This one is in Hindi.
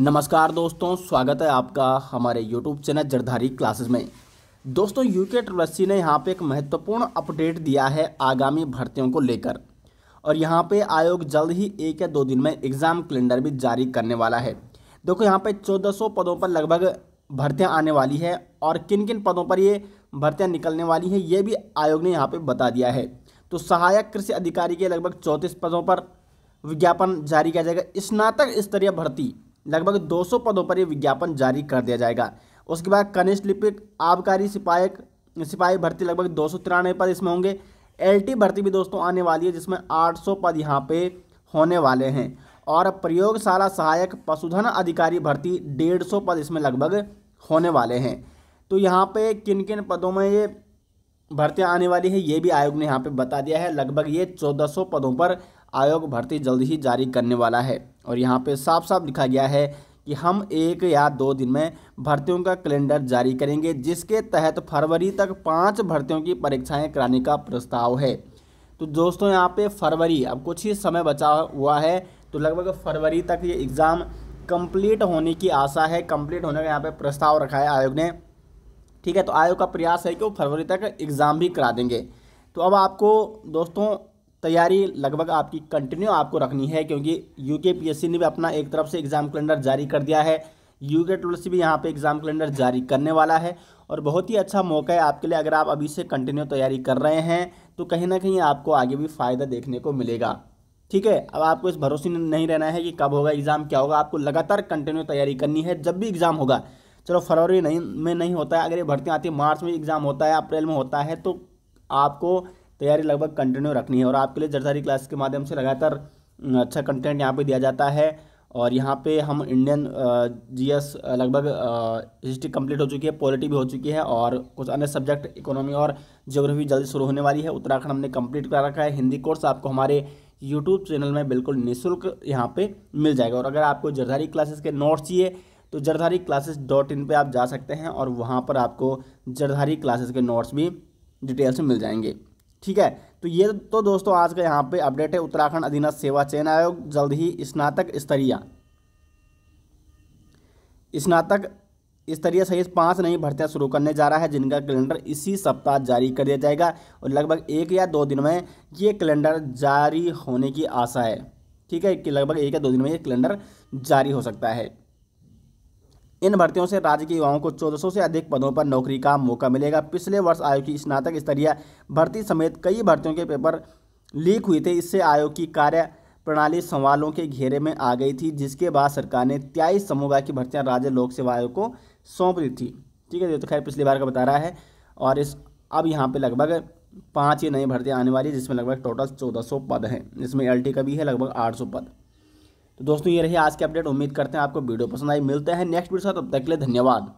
नमस्कार दोस्तों स्वागत है आपका हमारे यूट्यूब चैनल जरधारी क्लासेस में दोस्तों यूके ट्रस्टी ने यहाँ पे एक महत्वपूर्ण अपडेट दिया है आगामी भर्तियों को लेकर और यहाँ पे आयोग जल्द ही एक या दो दिन में एग्ज़ाम कैलेंडर भी जारी करने वाला है देखो यहाँ पे 1400 पदों पर लगभग भर्तियाँ आने वाली है और किन किन पदों पर ये भर्तियाँ निकलने वाली हैं ये भी आयोग ने यहाँ पर बता दिया है तो सहायक कृषि अधिकारी के लगभग चौंतीस पदों पर विज्ञापन जारी किया जाएगा स्नातक स्तरीय भर्ती लगभग 200 पदों पर यह विज्ञापन जारी कर दिया जाएगा उसके बाद कनिष्ठ लिपिक आबकारी सिपाहक सिपाही भर्ती लगभग दो पद इसमें होंगे एल भर्ती भी दोस्तों आने वाली है जिसमें आठ पद यहाँ पे होने वाले हैं और प्रयोगशाला सहायक पशुधन अधिकारी भर्ती सौ पद इसमें लगभग होने वाले हैं तो यहाँ पे किन किन पदों में ये भर्ती आने वाली है ये भी आयोग ने यहाँ पे बता दिया है लगभग ये 1400 पदों पर आयोग भर्ती जल्द ही जारी करने वाला है और यहाँ पे साफ साफ लिखा गया है कि हम एक या दो दिन में भर्तियों का कैलेंडर जारी करेंगे जिसके तहत फरवरी तक पाँच भर्तियों की परीक्षाएँ कराने का प्रस्ताव है तो दोस्तों यहाँ पे फरवरी अब कुछ ही समय बचा हुआ है तो लगभग फरवरी तक ये एग्ज़ाम कंप्लीट होने की आशा है कंप्लीट होने का यहाँ पे प्रस्ताव रखा है आयोग ने ठीक है तो आयोग का प्रयास है कि वो फरवरी तक एग्ज़ाम भी करा देंगे तो अब आपको दोस्तों तैयारी लगभग आपकी कंटिन्यू आपको रखनी है क्योंकि यू के पी एस सी ने भी अपना एक तरफ से एग्ज़ाम कैलेंडर जारी कर दिया है यू के ट्वेल्थ भी यहाँ पे एग्ज़ाम कैलेंडर जारी करने वाला है और बहुत ही अच्छा मौका है आपके लिए अगर आप अभी से कंटिन्यू तैयारी कर रहे हैं तो कहीं ना कहीं आपको आगे भी फ़ायदा देखने को मिलेगा ठीक है अब आपको इस भरोसे नहीं रहना है कि कब होगा एग्ज़ाम क्या होगा आपको लगातार कंटिन्यू तैयारी करनी है जब भी एग्ज़ाम होगा चलो फरवरी नहीं में नहीं होता है अगर ये भर्ती आती है मार्च में एग्ज़ाम होता है अप्रैल में होता है तो आपको तैयारी लगभग कंटिन्यू रखनी है और आपके लिए जरसारी क्लास के माध्यम से लगातार अच्छा कंटेंट यहाँ पे दिया जाता है और यहाँ पे हम इंडियन जीएस लगभग हिस्ट्री कंप्लीट हो चुकी है पॉलिटी भी हो चुकी है और कुछ अन्य सब्जेक्ट इकोनॉमी और ज्योग्राफी जल्दी शुरू होने वाली है उत्तराखंड हमने कंप्लीट करा रखा है हिंदी कोर्स आपको हमारे यूट्यूब चैनल में बिल्कुल निःशुल्क यहाँ पे मिल जाएगा और अगर आपको जरदारी क्लासेस के नोट्स चाहिए तो जरधारी क्लासेस डॉट इन पर आप जा सकते हैं और वहाँ पर आपको जरधारी क्लासेस के नोट्स भी डिटेल से मिल जाएंगे ठीक है तो ये तो दोस्तों आज का यहाँ पे अपडेट है उत्तराखंड अधीनस्थ सेवा चयन आयोग जल्द ही स्नातक स्तरीय स्नातक स्तरीय सहित पांच नई भर्तियाँ शुरू करने जा रहा है जिनका कैलेंडर इसी सप्ताह जारी कर दिया जाएगा और लगभग एक या दो दिन में ये कैलेंडर जारी होने की आशा है ठीक है कि लगभग एक या दो दिन में ये कैलेंडर जारी हो सकता है इन भर्तियों से राज्य के युवाओं को 1400 से अधिक पदों पर नौकरी का मौका मिलेगा पिछले वर्ष आयोग की स्नातक स्तरीय भर्ती समेत कई भर्तियों के पेपर लीक हुए थे इससे आयोग की कार्य प्रणाली सवालों के घेरे में आ गई थी जिसके बाद सरकार ने त्याईस समूह की भर्तियाँ राज्य लोक सेवा आयोग को सौंप दी थी ठीक है ये तो खैर पिछली बार का बता रहा है और इस अब यहाँ पे लगभग पाँच ही नई भर्तियाँ आने वाली है जिसमें लगभग टोटल 1400 पद हैं इसमें एलटी का भी है लगभग 800 पद तो दोस्तों ये रही आज की अपडेट उम्मीद करते हैं आपको वीडियो पसंद आई मिलते हैं नेक्स्ट वीडियो साथ तब तक के लिए धन्यवाद